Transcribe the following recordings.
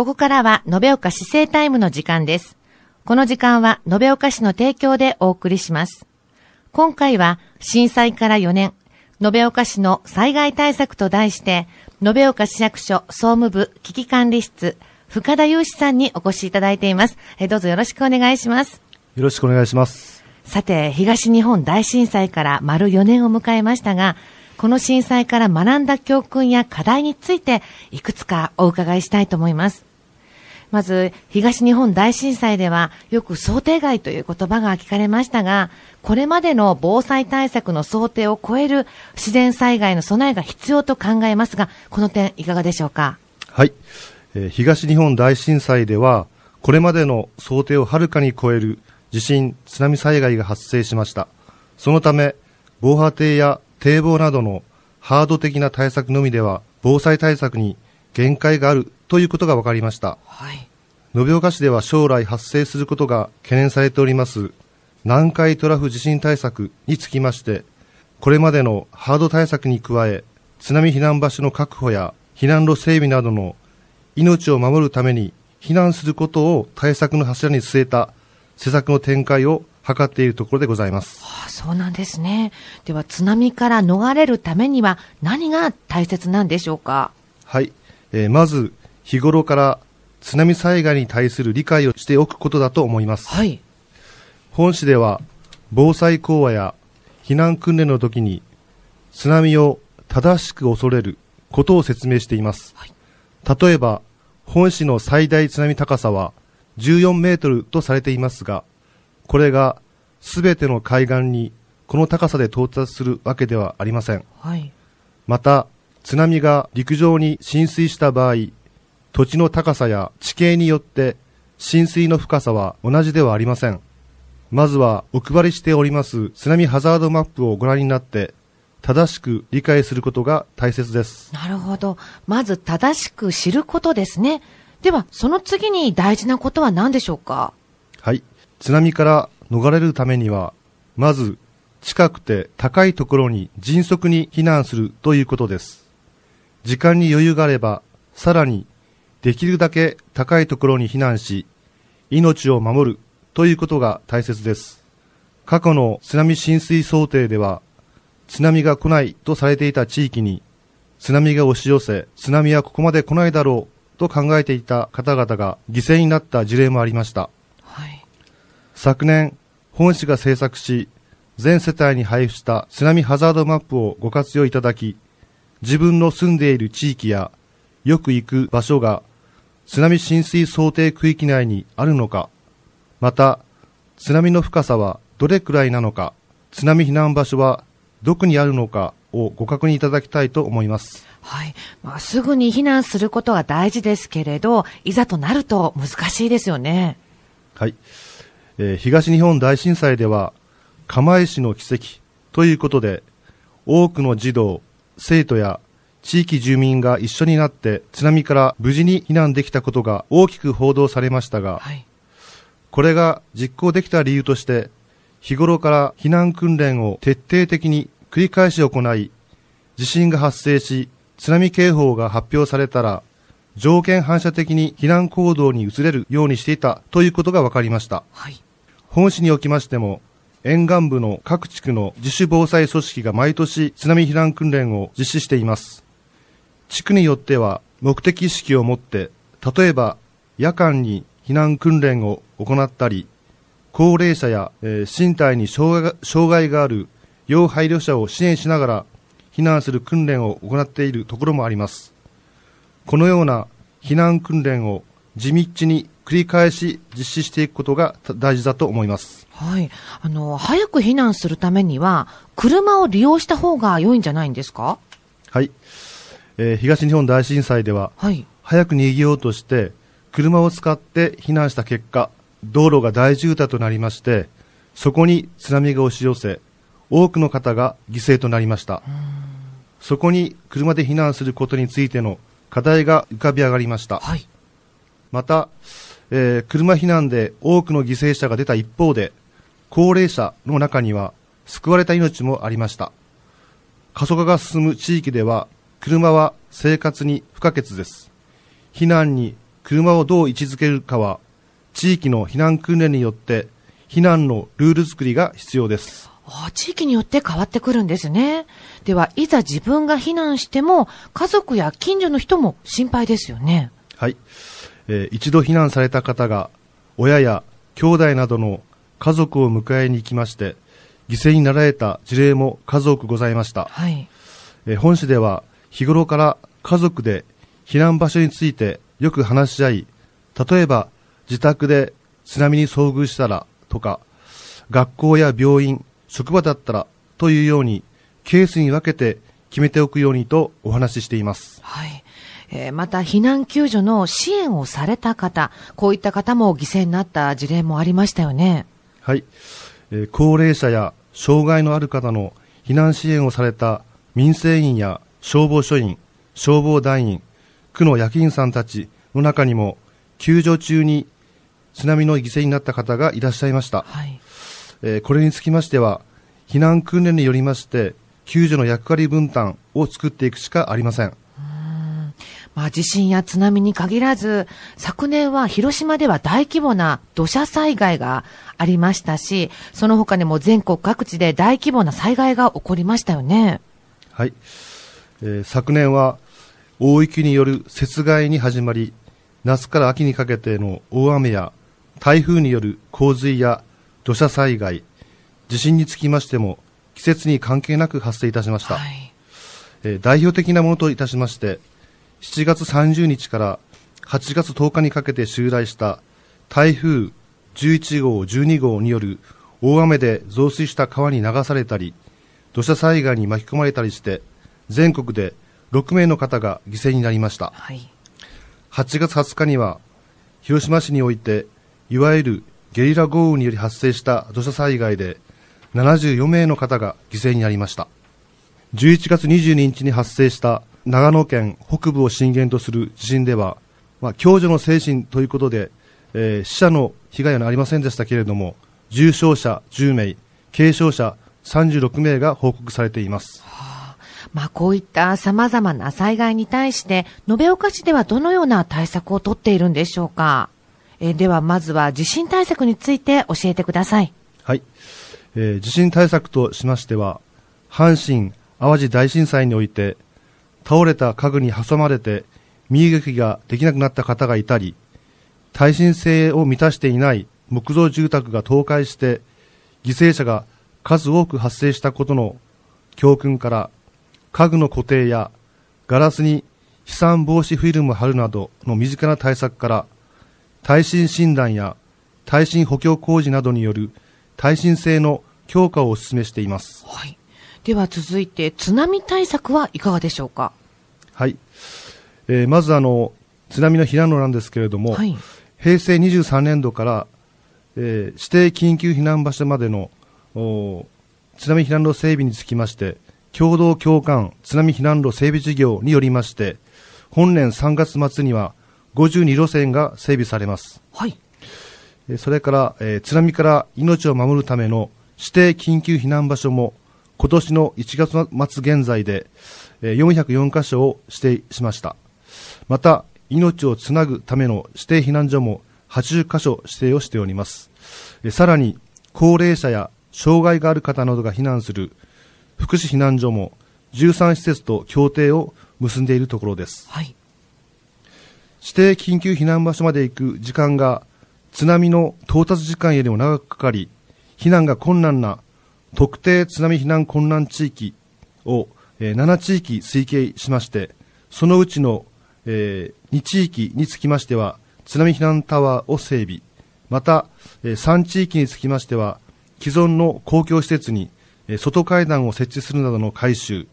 ここからは、延岡市政タイムの時間です。この時間は、延岡市の提供でお送りします。今回は、震災から4年、延岡市の災害対策と題して、延岡市役所総務部危機管理室、深田祐志さんにお越しいただいています。えどうぞよろしくお願いします。よろしくお願いします。さて、東日本大震災から丸4年を迎えましたが、この震災から学んだ教訓や課題について、いくつかお伺いしたいと思います。まず東日本大震災ではよく想定外という言葉が聞かれましたが、これまでの防災対策の想定を超える自然災害の備えが必要と考えますが、この点いかがでしょうか。はい。えー、東日本大震災では、これまでの想定をはるかに超える地震、津波災害が発生しました。そのため、防波堤や堤防などのハード的な対策のみでは防災対策に限界があるということが分かりました、はい、延岡市では将来発生することが懸念されております南海トラフ地震対策につきましてこれまでのハード対策に加え津波避難場所の確保や避難路整備などの命を守るために避難することを対策の柱に据えた施策の展開を図っているところでございます、あ、そうなんですねでは津波から逃れるためには何が大切なんでしょうかはい、えー、まず日頃から津波災害に対する理解をしておくことだと思います。はい、本市では防災講話や避難訓練の時に津波を正しく恐れることを説明しています。はい、例えば、本市の最大津波高さは14メートルとされていますが、これが全ての海岸にこの高さで到達するわけではありません。はい、また、津波が陸上に浸水した場合、土地の高さや地形によって浸水の深さは同じではありません。まずはお配りしております津波ハザードマップをご覧になって正しく理解することが大切です。なるほど。まず正しく知ることですね。では、その次に大事なことは何でしょうかはい。津波から逃れるためには、まず近くて高いところに迅速に避難するということです。時間に余裕があれば、さらにできるだけ高いところに避難し、命を守るということが大切です。過去の津波浸水想定では、津波が来ないとされていた地域に、津波が押し寄せ、津波はここまで来ないだろうと考えていた方々が犠牲になった事例もありました。はい、昨年、本市が制作し、全世帯に配布した津波ハザードマップをご活用いただき、自分の住んでいる地域やよく行く場所が津波浸水想定区域内にあるのか、また、津波の深さはどれくらいなのか、津波避難場所はどこにあるのかをご確認いただきたいと思います。はい。まあ、すぐに避難することは大事ですけれど、いざとなると難しいですよね。はい。えー、東日本大震災では、釜石の奇跡ということで、多くの児童、生徒や地域住民が一緒になって津波から無事に避難できたことが大きく報道されましたが、はい、これが実行できた理由として日頃から避難訓練を徹底的に繰り返し行い地震が発生し津波警報が発表されたら条件反射的に避難行動に移れるようにしていたということが分かりました、はい、本市におきましても沿岸部の各地区の自主防災組織が毎年津波避難訓練を実施しています地区によっては目的意識を持って、例えば夜間に避難訓練を行ったり、高齢者や、えー、身体に障害障害がある要配慮者を支援しながら避難する訓練を行っているところもあります。このような避難訓練を地道に繰り返し実施していくことが大事だと思います。はい。あの、早く避難するためには、車を利用した方が良いんじゃないんですかはい。えー、東日本大震災では、はい、早く逃げようとして車を使って避難した結果道路が大渋滞となりましてそこに津波が押し寄せ多くの方が犠牲となりましたそこに車で避難することについての課題が浮かび上がりました、はい、また、えー、車避難で多くの犠牲者が出た一方で高齢者の中には救われた命もありました過疎化が進む地域では車は生活に不可欠です。避難に車をどう位置づけるかは、地域の避難訓練によって、避難のルール作りが必要です。地域によって変わってくるんですね。では、いざ自分が避難しても、家族や近所の人も心配ですよね。はい。えー、一度避難された方が、親や兄弟などの家族を迎えに行きまして、犠牲になられた事例も数多くございました。はい。えー、本市では、日頃から家族で避難場所についてよく話し合い、例えば自宅で津波に遭遇したらとか、学校や病院、職場だったらというようにケースに分けて決めておくようにとお話ししています。はい。えー、また避難救助の支援をされた方、こういった方も犠牲になった事例もありましたよね。はい。えー、高齢者や障害のある方の避難支援をされた民生委員や消防署員、消防団員、区の役員さんたちの中にも、救助中に津波の犠牲になった方がいらっしゃいました。はい、えー、これにつきましては、避難訓練によりまして、救助の役割分担を作っていくしかありません。まあ、地震や津波に限らず、昨年は広島では大規模な土砂災害がありましたし、その他にも全国各地で大規模な災害が起こりましたよね。はい。えー、昨年は大雪による雪害に始まり、夏から秋にかけての大雨や台風による洪水や土砂災害、地震につきましても季節に関係なく発生いたしました。はい、えー、代表的なものといたしまして、7月30日から8月10日にかけて襲来した台風11号、12号による大雨で増水した川に流されたり、土砂災害に巻き込まれたりして、全国で6名の方が犠牲になりました、はい、8月20日には広島市においていわゆるゲリラ豪雨により発生した土砂災害で74名の方が犠牲になりました11月22日に発生した長野県北部を震源とする地震では、まあ、共助の精神ということで、えー、死者の被害はありませんでしたけれども重傷者10名軽傷者36名が報告されています、はまあ、こういったさまざまな災害に対して、延岡市ではどのような対策をとっているんでしょうか。えー、では、まずは地震対策について教えてください。はい。えー、地震対策としましては、阪神・淡路大震災において、倒れた家具に挟まれて、身動きができなくなった方がいたり、耐震性を満たしていない木造住宅が倒壊して、犠牲者が数多く発生したことの教訓から家具の固定やガラスに飛散防止フィルム貼るなどの身近な対策から耐震診断や耐震補強工事などによる耐震性の強化をお勧めしています、はい、では続いて津波対策はいかがでしょうか、はいえー、まずあの津波の避難路なんですけれども、はい、平成23年度から、えー、指定緊急避難場所までの津波避難路整備につきまして共同共感津波避難路整備事業によりまして本年3月末には52路線が整備されます、はい、それから、えー、津波から命を守るための指定緊急避難場所も今年の1月末現在で、えー、404箇所を指定しましたまた命をつなぐための指定避難所も80箇所指定をしております、えー、さらに高齢者や障害がある方などが避難する福祉避難所も13施設と協定を結んでいるところです、はい、指定緊急避難場所まで行く時間が津波の到達時間よりも長くかかり避難が困難な特定津波避難困難地域を、え7地域推計しましてそのうちの、え2地域につきましては津波避難タワーを整備また、え3地域につきましては既存の公共施設に外階段を設置するなどの改修、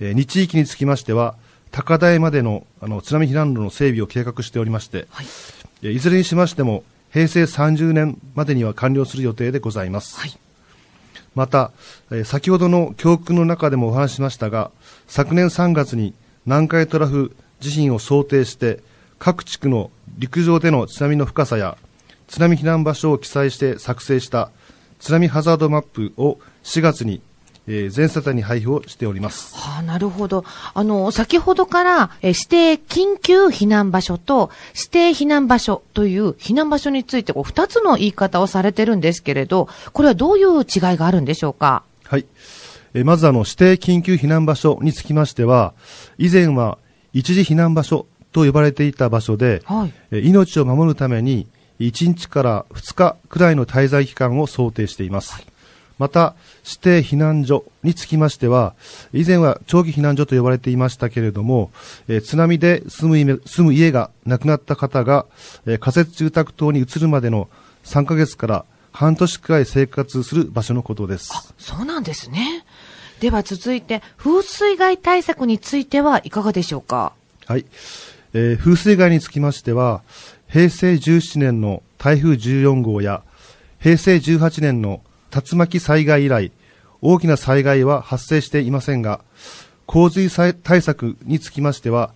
2地域につきましては、高台までのあの津波避難路の整備を計画しておりまして、はい、いずれにしましても、平成30年までには完了する予定でございます。はい、また、先ほどの教訓の中でもお話しましたが、昨年3月に南海トラフ地震を想定して、各地区の陸上での津波の深さや津波避難場所を記載して作成した津波ハザードマップを4月にえー、全世帯に配布をしております。はあ、なるほど。あの、先ほどから、えー、指定緊急避難場所と指定避難場所という避難場所についてこう2つの言い方をされてるんですけれど、これはどういう違いがあるんでしょうかはい。えー、まずあの、指定緊急避難場所につきましては、以前は一時避難場所と呼ばれていた場所で、はい、え命を守るために1日から2日くらいの滞在期間を想定しています。はいまた、指定避難所につきましては、以前は長期避難所と呼ばれていましたけれども、えー、津波で住む住む家がなくなった方が、えー、仮設住宅等に移るまでの3ヶ月から半年くらい生活する場所のことです。そうなんですね。では続いて、風水害対策についてはいかがでしょうか。はい。えー、風水害につきましては、平成17年の台風14号や、平成18年の竜巻災害以来、大きな災害は発生していませんが、洪水対策につきましては、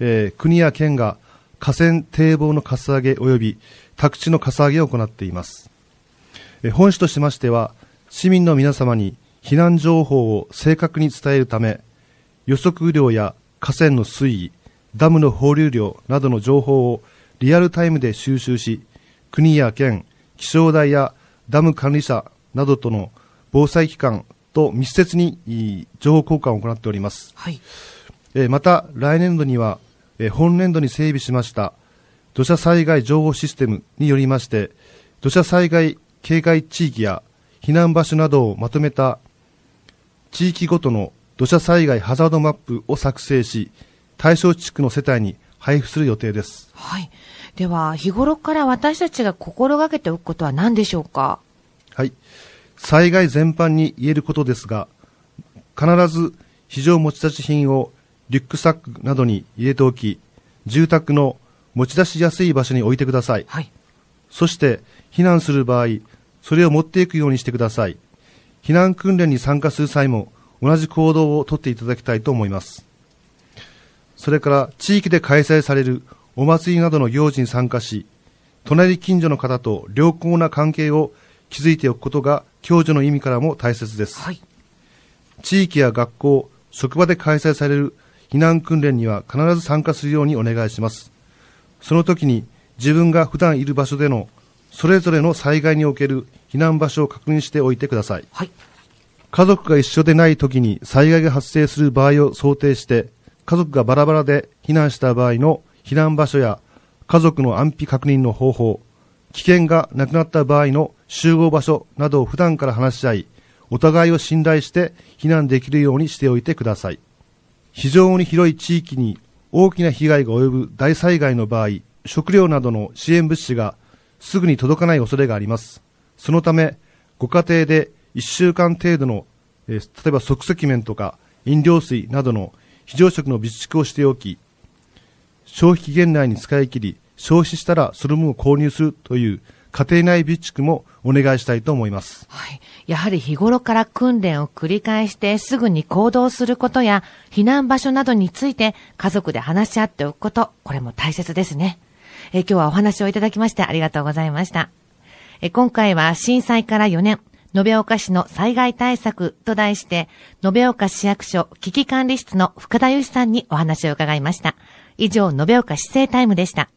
えー、国や県が河川堤防のかさ上げ及び宅地のかさ上げを行っています。えー、本市としましては、市民の皆様に避難情報を正確に伝えるため、予測雨量や河川の水位、ダムの放流量などの情報をリアルタイムで収集し、国や県、気象台やダム管理者などとの防災機関と密接に情報交換を行っております、はい、えまた来年度には、え本年度に整備しました土砂災害情報システムによりまして土砂災害警戒地域や避難場所などをまとめた地域ごとの土砂災害ハザードマップを作成し対象地区の世帯に配布する予定です、はい、では日頃から私たちが心がけておくことは何でしょうかはい、災害全般に言えることですが、必ず非常持ち出し品をリュックサックなどに入れておき、住宅の持ち出しやすい場所に置いてください。はい、そして、避難する場合、それを持っていくようにしてください。避難訓練に参加する際も、同じ行動をとっていただきたいと思います。それから、地域で開催されるお祭りなどの行事に参加し、隣近所の方と良好な関係を気づいておくことが教授の意味からも大切です、はい、地域や学校職場で開催される避難訓練には必ず参加するようにお願いしますその時に自分が普段いる場所でのそれぞれの災害における避難場所を確認しておいてください、はい、家族が一緒でない時に災害が発生する場合を想定して家族がバラバラで避難した場合の避難場所や家族の安否確認の方法危険がなくなった場合の集合場所などを普段から話し合い、お互いを信頼して避難できるようにしておいてください。非常に広い地域に大きな被害が及ぶ大災害の場合、食料などの支援物資がすぐに届かない恐れがあります。そのため、ご家庭で1週間程度の、え例えば即席麺とか飲料水などの非常食の備蓄をしておき、消費期限内に使い切り、消費したらそれも購入するという家庭内備蓄もお願いしたいと思います。はい。やはり日頃から訓練を繰り返してすぐに行動することや避難場所などについて家族で話し合っておくこと、これも大切ですね。え今日はお話をいただきましてありがとうございました。え今回は震災から4年、延岡市の災害対策と題して、延岡市役所危機管理室の深田由さんにお話を伺いました。以上、延岡市政タイムでした。